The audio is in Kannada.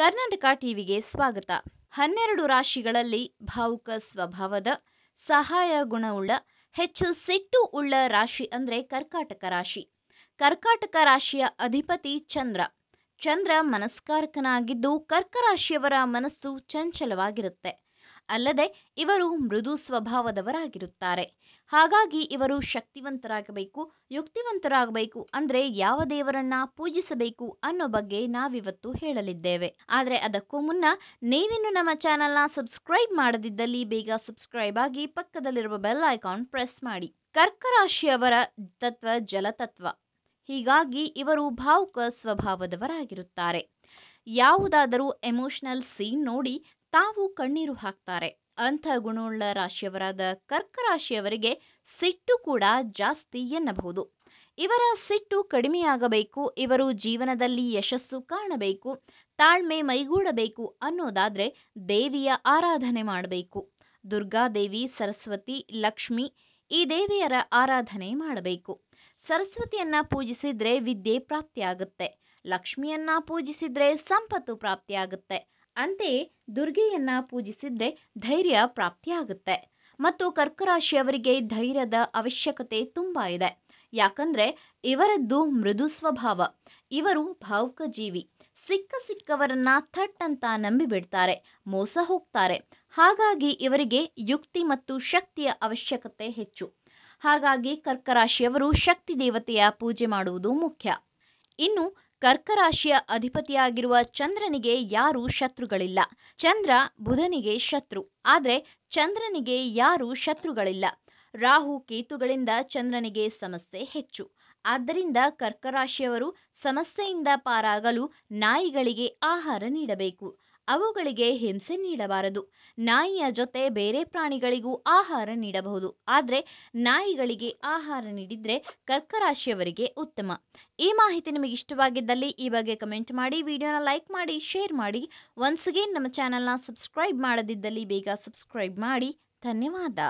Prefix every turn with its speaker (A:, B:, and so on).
A: ಕರ್ನಾಟಕ ಟಿವಿಗೆ ಸ್ವಾಗತ ಹನ್ನೆರಡು ರಾಶಿಗಳಲ್ಲಿ ಭಾವುಕ ಸ್ವಭಾವದ ಸಹಾಯ ಗುಣವುಳ್ಳ ಹೆಚ್ಚು ಸಿಟ್ಟು ಉಳ್ಳ ರಾಶಿ ಅಂದರೆ ಕರ್ಕಾಟಕ ರಾಶಿ ಕರ್ಕಾಟಕ ರಾಶಿಯ ಅಧಿಪತಿ ಚಂದ್ರ ಚಂದ್ರ ಮನಸ್ಕಾರಕನಾಗಿದ್ದು ಕರ್ಕರಾಶಿಯವರ ಮನಸ್ಸು ಚಂಚಲವಾಗಿರುತ್ತೆ ಅಲ್ಲದೆ ಇವರು ಮೃದು ಸ್ವಭಾವದವರಾಗಿರುತ್ತಾರೆ ಹಾಗಾಗಿ ಇವರು ಶಕ್ತಿವಂತರಾಗಬೇಕು ಯುಕ್ತಿವಂತರಾಗಬೇಕು ಅಂದರೆ ಯಾವ ದೇವರನ್ನ ಪೂಜಿಸಬೇಕು ಅನ್ನೋ ಬಗ್ಗೆ ನಾವಿವತ್ತು ಹೇಳಲಿದ್ದೇವೆ ಆದರೆ ಅದಕ್ಕೂ ಮುನ್ನ ನೀವಿನ್ನು ನಮ್ಮ ಚಾನೆಲ್ನ ಸಬ್ಸ್ಕ್ರೈಬ್ ಮಾಡದಿದ್ದಲ್ಲಿ ಬೇಗ ಸಬ್ಸ್ಕ್ರೈಬ್ ಆಗಿ ಪಕ್ಕದಲ್ಲಿರುವ ಬೆಲ್ ಐಕಾನ್ ಪ್ರೆಸ್ ಮಾಡಿ ಕರ್ಕರಾಶಿಯವರ ತತ್ವ ಜಲತತ್ವ ಹೀಗಾಗಿ ಇವರು ಭಾವುಕ ಸ್ವಭಾವದವರಾಗಿರುತ್ತಾರೆ ಯಾವುದಾದರೂ ಎಮೋಷನಲ್ ಸೀನ್ ನೋಡಿ ತಾವು ಕಣ್ಣೀರು ಹಾಕ್ತಾರೆ ಅಂಥ ಗುಣವುಳ್ಳ ರಾಶಿಯವರಾದ ಕರ್ಕ ರಾಶಿಯವರಿಗೆ ಸಿಟ್ಟು ಕೂಡ ಜಾಸ್ತಿ ಎನ್ನಬಹುದು ಇವರ ಸಿಟ್ಟು ಕಡಿಮೆಯಾಗಬೇಕು ಇವರು ಜೀವನದಲ್ಲಿ ಯಶಸ್ಸು ಕಾಣಬೇಕು ತಾಳ್ಮೆ ಮೈಗೂಡಬೇಕು ಅನ್ನೋದಾದರೆ ದೇವಿಯ ಆರಾಧನೆ ಮಾಡಬೇಕು ದುರ್ಗಾದೇವಿ ಸರಸ್ವತಿ ಲಕ್ಷ್ಮಿ ಈ ದೇವಿಯರ ಆರಾಧನೆ ಮಾಡಬೇಕು ಸರಸ್ವತಿಯನ್ನು ಪೂಜಿಸಿದರೆ ವಿದ್ಯೆ ಪ್ರಾಪ್ತಿಯಾಗುತ್ತೆ ಲಕ್ಷ್ಮಿಯನ್ನು ಪೂಜಿಸಿದರೆ ಸಂಪತ್ತು ಪ್ರಾಪ್ತಿಯಾಗುತ್ತೆ ಅಂತೆಯೇ ದುರ್ಗೆಯನ್ನ ಪೂಜಿಸಿದ್ರೆ ಧೈರ್ಯ ಪ್ರಾಪ್ತಿಯಾಗುತ್ತೆ ಮತ್ತು ಕರ್ಕರಾಶಿಯವರಿಗೆ ಧೈರ್ಯದ ಅವಶ್ಯಕತೆ ತುಂಬ ಇದೆ ಯಾಕಂದರೆ ಇವರದ್ದು ಮೃದು ಸ್ವಭಾವ ಇವರು ಭಾವುಕ ಜೀವಿ ಸಿಕ್ಕ ಸಿಕ್ಕವರನ್ನ ಥಟ್ ಅಂತ ನಂಬಿಬಿಡ್ತಾರೆ ಮೋಸ ಹೋಗ್ತಾರೆ ಹಾಗಾಗಿ ಇವರಿಗೆ ಯುಕ್ತಿ ಮತ್ತು ಶಕ್ತಿಯ ಅವಶ್ಯಕತೆ ಹೆಚ್ಚು ಹಾಗಾಗಿ ಕರ್ಕರಾಶಿಯವರು ಶಕ್ತಿ ದೇವತೆಯ ಪೂಜೆ ಮಾಡುವುದು ಮುಖ್ಯ ಇನ್ನು ಕರ್ಕರಾಶಿಯ ಅಧಿಪತಿಯಾಗಿರುವ ಚಂದ್ರನಿಗೆ ಯಾರೂ ಶತ್ರುಗಳಿಲ್ಲ ಚಂದ್ರ ಬುಧನಿಗೆ ಶತ್ರು ಆದರೆ ಚಂದ್ರನಿಗೆ ಯಾರೂ ಶತ್ರುಗಳಿಲ್ಲ ರಾಹು ಕೇತುಗಳಿಂದ ಚಂದ್ರನಿಗೆ ಸಮಸ್ಯೆ ಹೆಚ್ಚು ಆದ್ದರಿಂದ ಕರ್ಕರಾಶಿಯವರು ಸಮಸ್ಯೆಯಿಂದ ಪಾರಾಗಲು ನಾಯಿಗಳಿಗೆ ಆಹಾರ ನೀಡಬೇಕು ಅವುಗಳಿಗೆ ಹಿಂಸೆ ನೀಡಬಾರದು ನಾಯಿಯ ಜೊತೆ ಬೇರೆ ಪ್ರಾಣಿಗಳಿಗೂ ಆಹಾರ ನೀಡಬಹುದು ಆದರೆ ನಾಯಿಗಳಿಗೆ ಆಹಾರ ನೀಡಿದರೆ ಕರ್ಕರಾಶಿಯವರಿಗೆ ಉತ್ತಮ ಈ ಮಾಹಿತಿ ನಿಮಗೆ ಇಷ್ಟವಾಗಿದ್ದಲ್ಲಿ ಈ ಬಗ್ಗೆ ಕಮೆಂಟ್ ಮಾಡಿ ವಿಡಿಯೋನ ಲೈಕ್ ಮಾಡಿ ಶೇರ್ ಮಾಡಿ ಒನ್ಸ್ ನಮ್ಮ ಚಾನಲ್ನ ಸಬ್ಸ್ಕ್ರೈಬ್ ಮಾಡದಿದ್ದಲ್ಲಿ ಬೇಗ ಸಬ್ಸ್ಕ್ರೈಬ್ ಮಾಡಿ ಧನ್ಯವಾದ